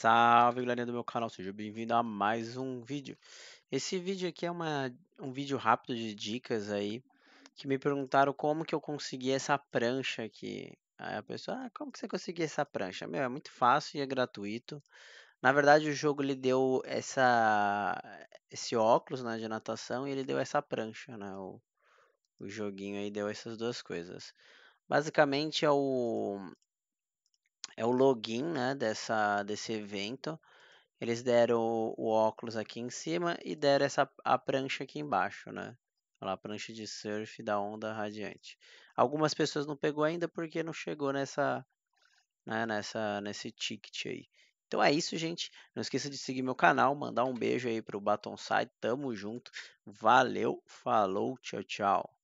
Salve galerinha do meu canal, seja bem-vindo a mais um vídeo. Esse vídeo aqui é uma, um vídeo rápido de dicas aí, que me perguntaram como que eu consegui essa prancha aqui. Aí a pessoa, ah, como que você conseguiu essa prancha? Meu, é muito fácil e é gratuito. Na verdade o jogo lhe deu essa, esse óculos né, de natação e ele deu essa prancha, né? O, o joguinho aí deu essas duas coisas. Basicamente é o, é o login né, dessa, desse evento. Eles deram o, o, óculos aqui em cima e deram essa, a prancha aqui embaixo, né? a prancha de surf da onda radiante. Algumas pessoas não pegou ainda porque não chegou nessa, né, nessa, nesse ticket aí. Então é isso, gente. Não esqueça de seguir meu canal, mandar um beijo aí pro Baton Side. Tamo junto. Valeu, falou, tchau, tchau.